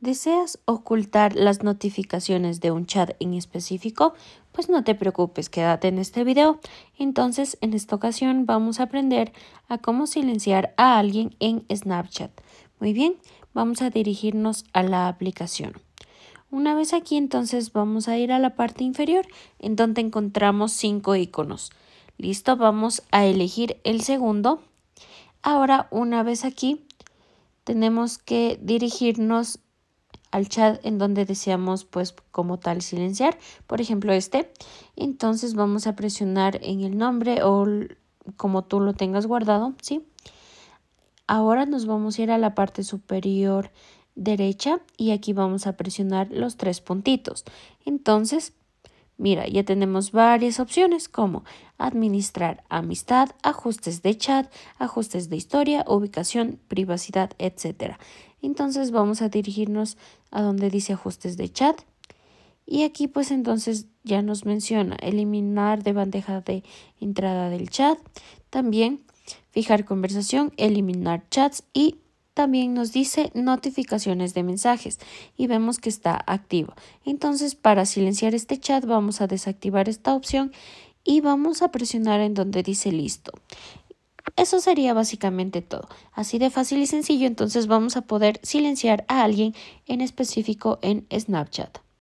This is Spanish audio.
¿Deseas ocultar las notificaciones de un chat en específico? Pues no te preocupes, quédate en este video. Entonces, en esta ocasión vamos a aprender a cómo silenciar a alguien en Snapchat. Muy bien, vamos a dirigirnos a la aplicación. Una vez aquí, entonces vamos a ir a la parte inferior en donde encontramos cinco iconos. Listo, vamos a elegir el segundo. Ahora, una vez aquí, tenemos que dirigirnos al chat en donde deseamos pues como tal silenciar, por ejemplo este. Entonces vamos a presionar en el nombre o como tú lo tengas guardado, ¿sí? Ahora nos vamos a ir a la parte superior derecha y aquí vamos a presionar los tres puntitos. Entonces Mira, ya tenemos varias opciones como administrar amistad, ajustes de chat, ajustes de historia, ubicación, privacidad, etc. Entonces vamos a dirigirnos a donde dice ajustes de chat. Y aquí pues entonces ya nos menciona eliminar de bandeja de entrada del chat, también fijar conversación, eliminar chats y también nos dice notificaciones de mensajes y vemos que está activo. Entonces, para silenciar este chat vamos a desactivar esta opción y vamos a presionar en donde dice listo. Eso sería básicamente todo. Así de fácil y sencillo, entonces vamos a poder silenciar a alguien en específico en Snapchat.